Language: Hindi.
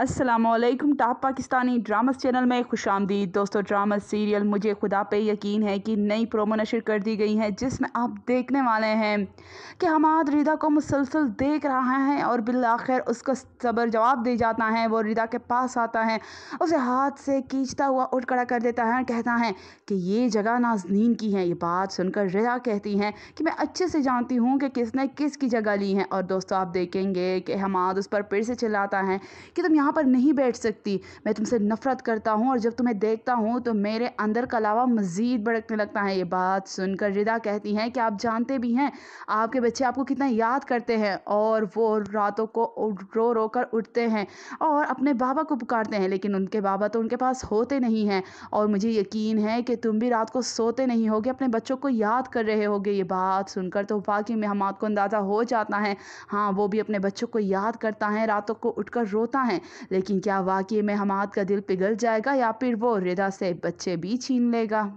Aslam top Pakistani drama channel में खुश आमदीद दोस्तों ड्रामा सीरियल मुझे खुदा पे यकीन है कि नई प्रोमो नशर कर दी गई है जिसमें आप देखने वाले हैं कि हमाद रिदा को मुसलसल देख रहा है और बिल आखिर उसका सबर जवाब दे जाता है वो रिदा के पास आता है उसे हाथ से खींचता हुआ उठ खड़ा कर देता है और कहता है कि ये जगह नाजनीन की है ये बात सुनकर रिदा कहती हैं कि मैं अच्छे से जानती हूँ कि किसने किस की जगह ली है और दोस्तों आप देखेंगे कि हमाद उस पर फिर से चिल्लाता है कि तुम यहाँ पर नहीं बैठ सकती मैं तुमसे नफ़रत करता हूँ और जब तुम्हें देखता हूँ तो मेरे अंदर कलावा मज़ीद भड़कने लगता है ये बात सुनकर रिदा कहती हैं कि आप जानते भी हैं आपके बच्चे आपको कितना याद करते हैं और वो रातों को रो रो कर उठते हैं और अपने बाबा को पुकारते हैं लेकिन उनके बाबा तो उनके पास होते नहीं हैं और मुझे यकीन है कि तुम भी रात को सोते नहीं होगे अपने बच्चों को याद कर रहे होगे ये बात सुनकर तो वाकई में हम आपको अंदाज़ा हो जाता है हाँ वो भी अपने बच्चों को याद करता है रातों को उठकर रोता है लेकिन क्या वाकई में हमाद का दिल पिघल जाएगा या फिर वो रिदा से बच्चे भी छीन लेगा